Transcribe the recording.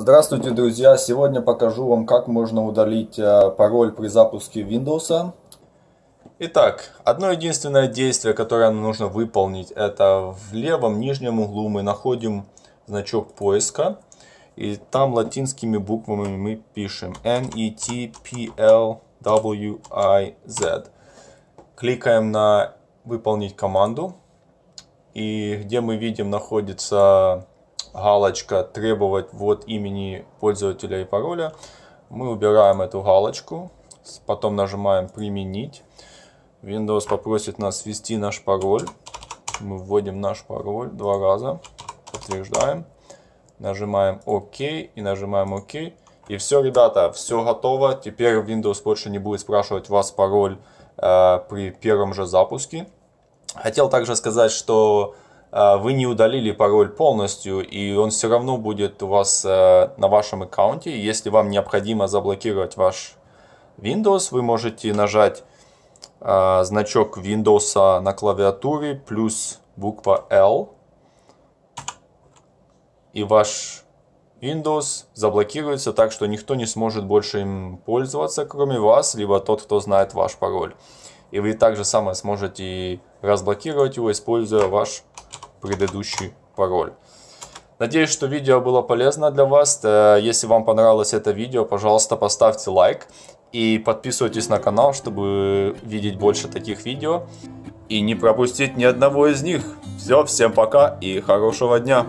Здравствуйте, друзья! Сегодня покажу вам, как можно удалить э, пароль при запуске Windows. Итак, одно единственное действие, которое нам нужно выполнить, это в левом нижнем углу мы находим значок поиска. И там латинскими буквами мы пишем N-E-T-P-L-W-I-Z. Кликаем на «Выполнить команду». И где мы видим находится галочка «Требовать ввод имени пользователя и пароля». Мы убираем эту галочку, потом нажимаем «Применить». Windows попросит нас ввести наш пароль. Мы вводим наш пароль два раза, подтверждаем, нажимаем «Ок» и нажимаем «Ок». И все, ребята, все готово. Теперь Windows больше не будет спрашивать вас пароль э, при первом же запуске. Хотел также сказать, что а, вы не удалили пароль полностью, и он все равно будет у вас э, на вашем аккаунте. Если вам необходимо заблокировать ваш Windows, вы можете нажать а, значок Windows на клавиатуре плюс буква L, и ваш Windows заблокируется так, что никто не сможет больше им пользоваться, кроме вас, либо тот, кто знает ваш пароль. И вы также самое сможете разблокировать его, используя ваш предыдущий пароль. Надеюсь, что видео было полезно для вас. Э, если вам понравилось это видео, пожалуйста, поставьте лайк и подписывайтесь на канал, чтобы видеть больше таких видео и не пропустить ни одного из них. Все, всем пока и хорошего дня!